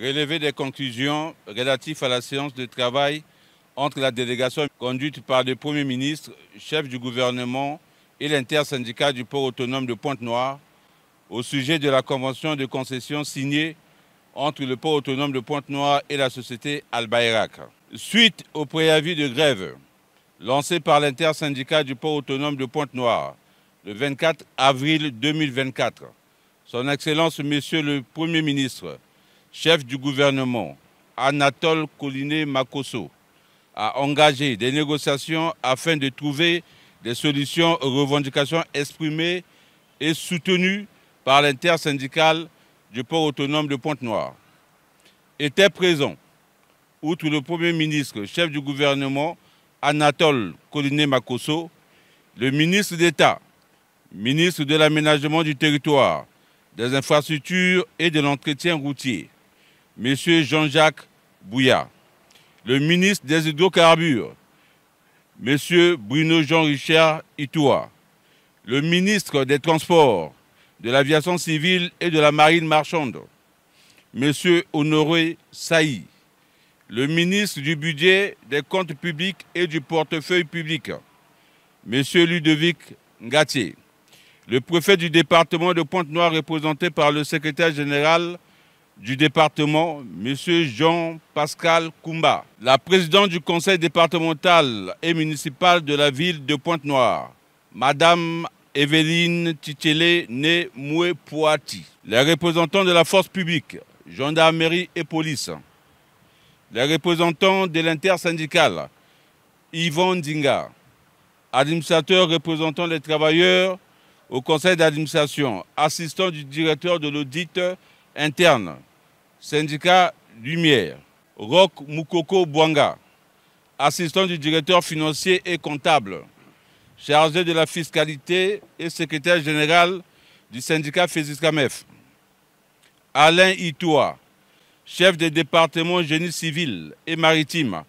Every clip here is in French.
relever des conclusions relatives à la séance de travail entre la délégation conduite par le Premier ministre, chef du gouvernement et l'intersyndicat du port autonome de Pointe-Noire au sujet de la convention de concession signée entre le port autonome de Pointe-Noire et la société Albaïrac. Suite au préavis de grève lancé par l'intersyndicat du port autonome de Pointe-Noire le 24 avril 2024, Son Excellence Monsieur le Premier ministre chef du gouvernement, Anatole Coliné makoso a engagé des négociations afin de trouver des solutions aux revendications exprimées et soutenues par l'intersyndicale du port autonome de Pointe-Noire. Était présent, outre le Premier ministre, chef du gouvernement, Anatole Coliné makoso le ministre d'État, ministre de l'Aménagement du territoire, des infrastructures et de l'entretien routier, M. Jean-Jacques Bouillard, le ministre des Hydrocarbures, M. Bruno Jean-Richard Itoua, le ministre des Transports, de l'Aviation civile et de la Marine marchande, M. Honoré Saï, le ministre du Budget, des Comptes publics et du Portefeuille public, M. Ludovic Ngatier, le préfet du département de Pointe-Noire représenté par le secrétaire général du département, M. Jean-Pascal Koumba, la présidente du conseil départemental et municipal de la ville de Pointe-Noire, Madame Evelyne titele née Moué Poati, les représentants de la force publique, gendarmerie et police, les représentants de l'intersyndicale, Yvon Dinga, administrateur représentant les travailleurs au conseil d'administration, assistant du directeur de l'audit interne, syndicat Lumière, Roque Mukoko Buanga, assistant du directeur financier et comptable, chargé de la fiscalité et secrétaire général du syndicat FESISCAMEF. Alain Itoua, chef des départements génie civil et maritime,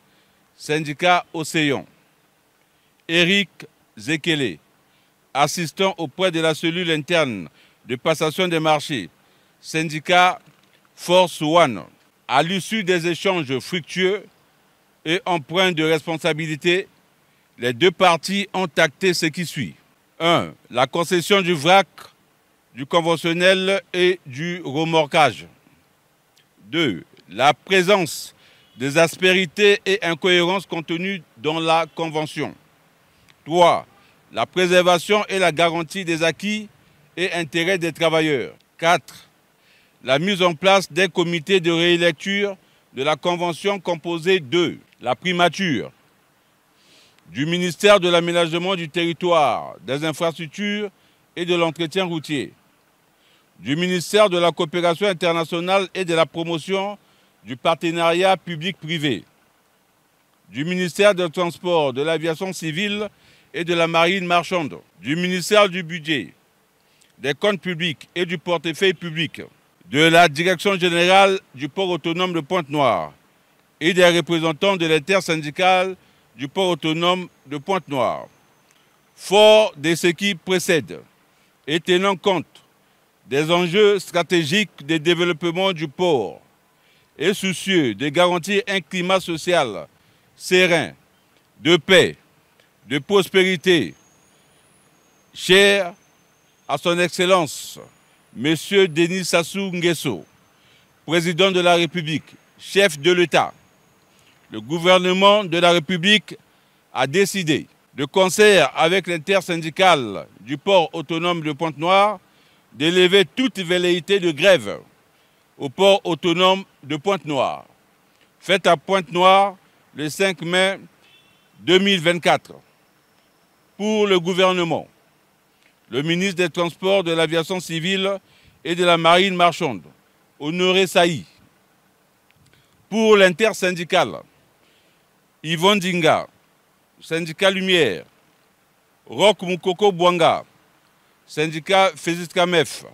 syndicat Océan. Eric Zekele, assistant auprès de la cellule interne de passation des marchés, syndicat Force One. À l'issue des échanges fructueux et empreints de responsabilité, les deux parties ont acté ce qui suit. 1. La concession du vrac, du conventionnel et du remorquage. 2. La présence des aspérités et incohérences contenues dans la Convention. 3. La préservation et la garantie des acquis et intérêts des travailleurs. 4 la mise en place des comités de réélecture de la Convention composée de la primature, du ministère de l'aménagement du territoire, des infrastructures et de l'entretien routier, du ministère de la coopération internationale et de la promotion du partenariat public-privé, du ministère des Transports, de l'aviation civile et de la marine marchande, du ministère du budget, des comptes publics et du portefeuille public, de la Direction générale du port autonome de Pointe-Noire et des représentants de syndicale du port autonome de Pointe-Noire. Fort de ce qui précède et tenant compte des enjeux stratégiques de développement du port et soucieux de garantir un climat social serein, de paix, de prospérité, cher à son Excellence Monsieur Denis Sassou Nguesso, président de la République, chef de l'État, le gouvernement de la République a décidé, de concert avec l'intersyndicale du port autonome de Pointe-Noire, d'élever toute velléité de grève au port autonome de Pointe-Noire, faite à Pointe-Noire le 5 mai 2024. Pour le gouvernement, le ministre des Transports, de l'Aviation civile et de la Marine marchande, Honoré Saï. Pour l'intersyndicale, Yvon Dinga, syndicat Lumière, Roch Mukoko Bouanga, syndicat Kamef,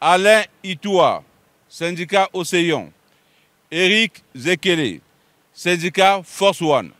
Alain Itoua, syndicat Océan, Eric Zekele, syndicat Force One.